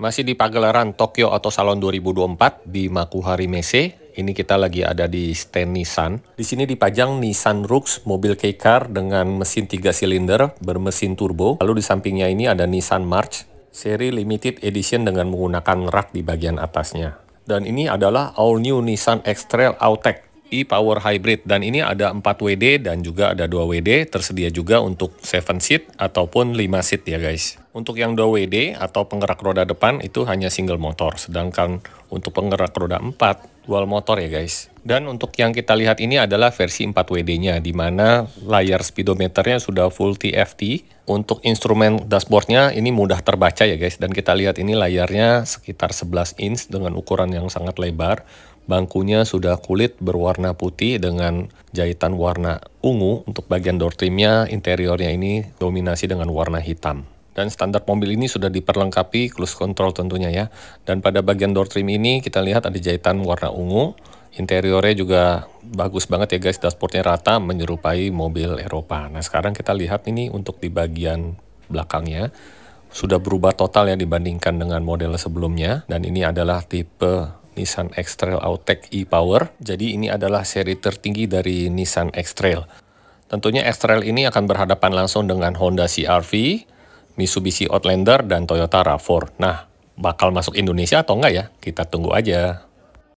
Masih di pagelaran Tokyo Auto Salon 2024 di Makuhari Mese. Ini kita lagi ada di stand Nissan. Di sini dipajang Nissan Rux, mobil K-Car dengan mesin 3 silinder bermesin turbo. Lalu di sampingnya ini ada Nissan March seri limited edition dengan menggunakan rak di bagian atasnya. Dan ini adalah all new Nissan X-Trail Outback e-Power Hybrid dan ini ada 4 WD dan juga ada 2 WD tersedia juga untuk 7 seat ataupun 5 seat ya guys. Untuk yang 2WD atau penggerak roda depan itu hanya single motor, sedangkan untuk penggerak roda 4 dual motor ya guys. Dan untuk yang kita lihat ini adalah versi 4WD-nya, di mana layar speedometernya sudah full TFT. Untuk instrumen dashboardnya ini mudah terbaca ya guys, dan kita lihat ini layarnya sekitar 11 inch dengan ukuran yang sangat lebar. Bangkunya sudah kulit berwarna putih dengan jahitan warna ungu. Untuk bagian door trimnya, interiornya ini dominasi dengan warna hitam. Dan standar mobil ini sudah diperlengkapi cruise control tentunya ya. Dan pada bagian door trim ini kita lihat ada jahitan warna ungu. Interiornya juga bagus banget ya guys, dashboardnya rata menyerupai mobil Eropa. Nah sekarang kita lihat ini untuk di bagian belakangnya sudah berubah total ya dibandingkan dengan model sebelumnya. Dan ini adalah tipe Nissan X-Trail Outtake e-Power. Jadi ini adalah seri tertinggi dari Nissan X-Trail. Tentunya X-Trail ini akan berhadapan langsung dengan Honda CR-V, Mitsubishi Outlander dan Toyota RAV4. Nah, bakal masuk Indonesia atau enggak ya? Kita tunggu aja.